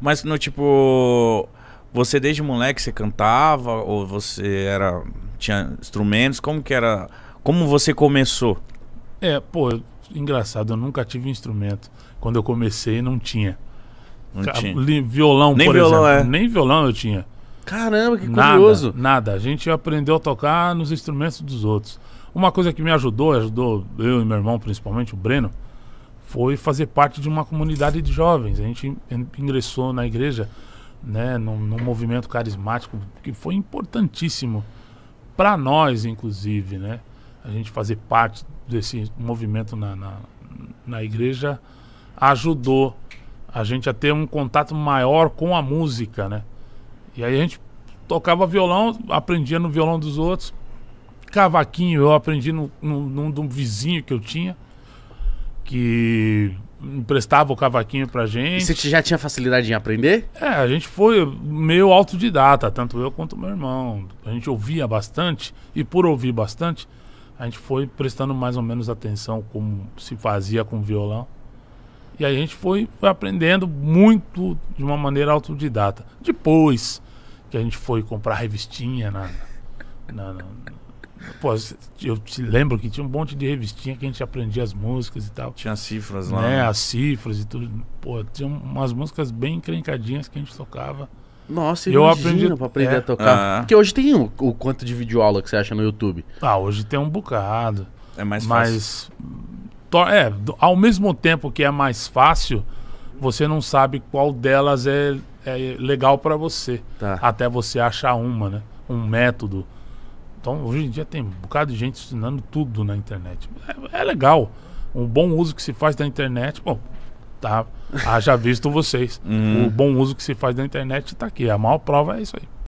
Mas no tipo. Você desde moleque você cantava ou você era tinha instrumentos? Como que era? Como você começou? É, pô, engraçado, eu nunca tive instrumento. Quando eu comecei não tinha. Não tinha. Violão, Nem por violão, exemplo. É. Nem violão eu tinha. Caramba, que curioso. nada. A gente aprendeu a tocar nos instrumentos dos outros. Uma coisa que me ajudou, ajudou eu e meu irmão, principalmente o Breno, foi fazer parte de uma comunidade de jovens. A gente ingressou na igreja, né, num, num movimento carismático que foi importantíssimo para nós, inclusive, né? A gente fazer parte desse movimento na, na, na igreja ajudou a gente a ter um contato maior com a música, né? E aí a gente tocava violão, aprendia no violão dos outros, cavaquinho eu aprendi no, no, no, no vizinho que eu tinha que emprestava o cavaquinho pra gente. E você já tinha facilidade em aprender? É, a gente foi meio autodidata, tanto eu quanto meu irmão. A gente ouvia bastante, e por ouvir bastante, a gente foi prestando mais ou menos atenção como se fazia com violão. E a gente foi, foi aprendendo muito de uma maneira autodidata. Depois que a gente foi comprar revistinha na, na, na Pô, eu te lembro que tinha um monte de revistinha que a gente aprendia as músicas e tal. Tinha cifras lá. Né, né, as cifras e tudo. Pô, tinha umas músicas bem encrencadinhas que a gente tocava. Nossa, eu aprendi pra aprender é. a tocar. Ah. Porque hoje tem o, o, quanto de videoaula que você acha no YouTube. Ah, hoje tem um bocado. É mais fácil. Mas, é, ao mesmo tempo que é mais fácil, você não sabe qual delas é, é legal para você. Tá. Até você achar uma, né? Um método então, hoje em dia tem um bocado de gente ensinando tudo na internet. É, é legal. O bom uso que se faz da internet. Bom, tá. Haja visto vocês. Uhum. O bom uso que se faz da internet está aqui. A maior prova é isso aí.